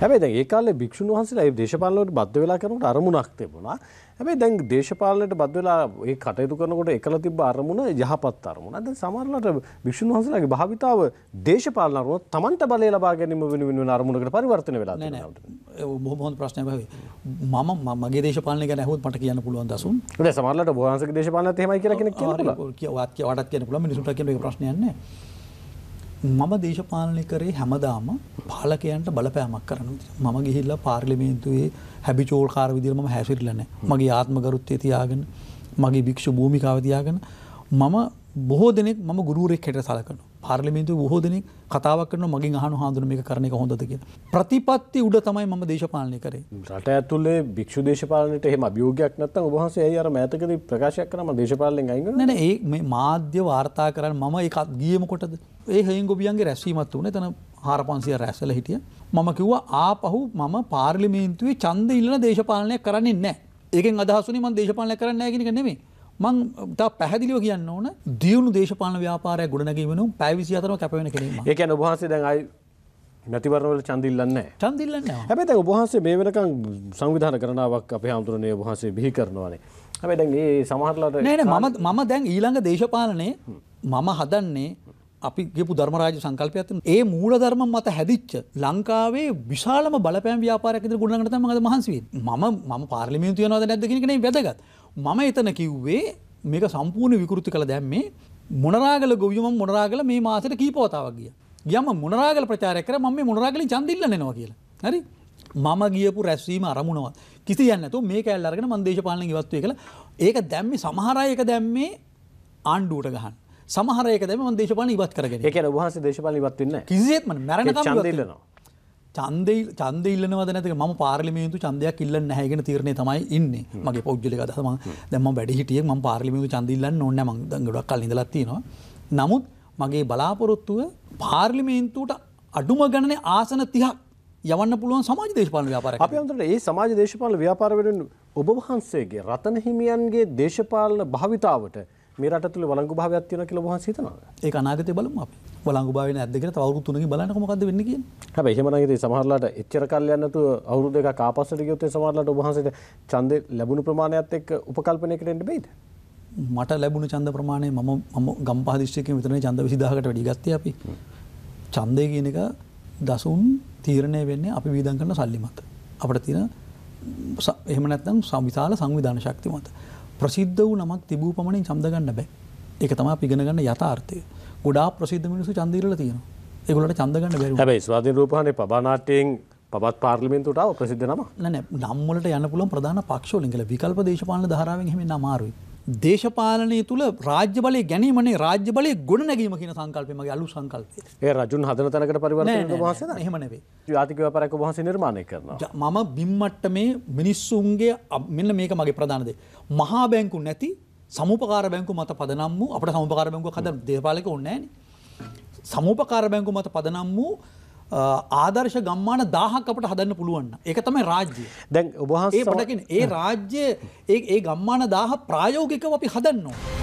හැබැයි දැන් ඒ කාලේ භික්ෂුන් වහන්සේලා ඒ දේශපාලන වලට බද්ධ වෙලා කරනකොට අරමුණක් තිබුණා. හැබැයි දැන් දේශපාලනයට බද්ධ වෙලා ඒ කටයුතු කරනකොට එකලා තිබ්බ අරමුණ යහපත් අරමුණ. දැන් සමහරලාට භික්ෂුන් වහන්සේලාගේ භාවිතාව දේශපාලන අරමුණ තමන්ට බලය ලබා ගැනීම වෙනුවෙන් වෙන අරමුණකට පරිවර්තනය වෙලා තියෙනවා. බොහොම හොඳ ප්‍රශ්නයක් භාවි. මම මගේ දේශපාලනය ගැන අහුවොත් මට කියන්න පුළුවන් දසුන්. දැන් සමහරලාට වහන්සේගේ දේශපාලනත් එහෙමයි කියලා කෙනෙක් කියන්න පුළුවන්. වාක්‍ය වටත් කියන්න පුළුවන් මිනිසුන්ට කියන එක ප්‍රශ්නයක් නැහැ. මම දේශපාලනය කරේ හැමදාම පාලකයන්ට බලපෑමක් කරන මම ගිහිල්ල පාර්ලිමේන්තුවේ හැබි චෝල්කාර විදිරම හැසිරිලන මගේ ආත්මගරුත්තය තියාගෙන මගේ භික්ෂ භූමිකාව තියාගෙන මම බොහෝ දෙනෙක් මම ගුරුවරෙක් හෙට සලකන පාර්ලිමිතු බොහෝ දෙනෙක් කතාවක් කරන මගින් අහනු හාඳුනම එක කරන එක හොඳද කිය. ප්‍රතිපත්ති උඩ තමයි ම දේශපාලනය කරේ රට ඇතුලේ භික්ෂු දේශපාලනට එහම අභියෝගයක් නත්ත උහන්සේ අර මඇතකද ප්‍රකාශයක් කරම දේශපාලෙන් අයි න ඒ මේ මාධ්‍ය වාර්තා කරන්න මම එකත් ගියමකොටද ඒ හෙයින් ගොබියන්ගේ රැස්වීමත් වනේ තන හාර පන්සිය රැසල හිටිය මම කිව්ව ආපහු මම පාර්ලිමේන්තුවේ චන්ද ඉල්ලන දේශපාලනය කරන්නේ නෑ ඒකෙන් අදහසුනි මන් දේශපාලනය කරන්න ඇගෙන නෙමේ මං තා පැහැදිලිව කියන්න ඕන දියුණු දේශපාන ව්‍යාපාරය ගොඩනැගීමනු පැවිසි අතරම කැපවෙන කිරීම ඒක ඔබහන්සේ දැන් අයි නැතිවරණවල චන්දිල්ලන්න චන්දිල්ලන්න හැබැ ඔබහන්සේ මේ වෙනකං සංවිධාන කරනාවක් අප හාමුදුරනය ඔබහන්සේ බිහි කරනවානේ හැබැ දැන් ඒ සමහරලාට නෑන මම මම දැන් ඊළඟ දේශපාලනය මම හදන්නේ අපි ගෙපු ධර්මරාජ සංකල්පයත් ඒ මූල ධර්ම මත හැදිච්ච ලංකාවේ විශාලම බලපෑම් ව්‍යාපාරක ඉදිරි ගොඩනගන්න තමයි මම මහන්සි වෙන්නේ. මම මම පාර්ලිමේන්තුව යනවද නැද්ද කියන එක නෙවෙයි වැදගත්. මම එතන කිව්වේ මේක සම්පූර්ණ විකෘති කළ දැම්මේ මොනරාගල ගොවියම මොනරාගල මේ මාසට කීපවතාවක් ගිය. ගියම මොනරාගල ප්‍රචාරය කර මම මේ මොනරාගලින් ඡන්දිල්ල නෙනවා කියලා. හරි? මම ගියපු රැස්වීම අරමුණවත් කිසියන්නේ නැතුව මේක ඇල්ල අරගෙන මම දේශපාලන ඉවත් වෙයි කියලා. ඒක දැම්මේ සමහර අය ඒක දැම්මේ ආණ්ඩුවට ගහන්න. සමහර එක දැම්මේ මම දේශපාලන ඉවත් කරගෙන. ඒ කියන්නේ උවහන්සේ දේශපාලන ඉවත් වෙන්නේ නැහැ. කිසිසේත්ම මැරෙනකම් ඉවත් වෙනවා. චන්දේ චන්දඉල්ලනවද නැතික ම පාර්ලිමියතු චන්දයක් ඉල්ල හැගෙන තීරණය තමයි ඉන්න මගේ පෞද්ලි කතම දැම වැඩිහිටිය ම පාර්ලිමිතු චන්දිල්ලන්න ඕන්න ම ගොඩක් කල් ඉඳලත්තිනවා. නමුත් මගේ බලාපොරොත්තුව පාර්ලිමේන්තුවට අඩුම ගණන ආසන තිහක් යවන්න පුළුවන් සමාජ දේශපාල ව්‍යාපාර අපි අන්තට ඒ සමාජ දේශපාල ව්‍යාපාරවරෙන් ඔබ වහන්සේගේ රතන හිමියන්ගේ දේශපාලන භාවිතාවට මේ රට තුළ වලංගු භාවයක් තියෙනවා කියලා ඔබ වහන්සේ හිතනවද? ඒක අනාගතේ බලමු අපි. වලංගු භාවය නැද්ද කියලා තව අවුරුදු තුනකින් බලන්නකො මොකද්ද වෙන්නේ කියන්නේ. හැබැයි එහෙම නම් ඉතින් සමහරලාට එච්චර කල් යන්නේ නැතුව අවුරුදු දෙකක් ආපස්සට ගියොත් ඒ සමහරලාට ඔබ වහන්සේට ඡන්දේ ලැබුණු ප්‍රමාණයත් එක්ක උපකල්පනයකට එන්න බෑද? මට ලැබුණු ඡන්ද ප්‍රමාණය මම මම ගම්පහ දිස්ත්‍රික්කයෙන් විතරනේ ඡන්ද 20000කට වැඩි ගත්තේ අපි. ඡන්දය කියන එක දසුන් තීරණය වෙන්නේ අපි වීදම් කරන සල්ලි මත. අපිට තියෙන එහෙම නැත්නම් විශාල සංවිධාන ශක්තිය මත. ප්‍රසිද්ධ වූ නමක් තිබූ පමණින් චන්දගන්න බෑ එක තමා පිගෙනගන්න යථාර්ථය ගොඩා ප්‍රසිද්ධ මිනිසු චන්දීරල තියෙන එගොලට චන්දගන්න බැ හැබයි ස්වාධී රූපහණය පබානාටයෙන් පත් පාර්ලිමෙන්තුටාව ප්‍රසිද්ධ නම නෑ නම්වලට යන පුළන් ප්‍රධාන පක්ෂෝලිගල විකල්ප දේශපාලන ධාරාවෙන් හෙම නමාරුයි දේශපාලනය තුළ රාජ්‍ය බලය ගැනීමනේ රාජ්‍ය බලය ගොඩ නැගීම කියන සංකල්පමගේ අලු සංකල්පය ඒ රජුන් හදන තැනකට පරිවර්තන වහස හෙමනවේ ජාතික පරක වහස නිර්මාණය කරන මම බිම්මට්ට මේ මිනිස්සුන්ගේ මෙන්න මේක මගේ ප්‍රධානදේ. මහා බැංකු නැති සමුපකාර බැංකු මත පදනම් වූ අපට සමුපකාර බැංකු කද දේපාලක ඔන්නෑන. සමුපකාර බැංකු මත පදනම් වූ ආදර්ශ ගම්මාන දාහකපට හදන්න පුළුවන්න එක තමයි රාජ්‍ය දැන් ඔබහන්සේ පටකින් ඒ රාජ්‍ය ඒ ගම්මාන දාහ ප්‍රායෝගිකව අපි හදන්නවා.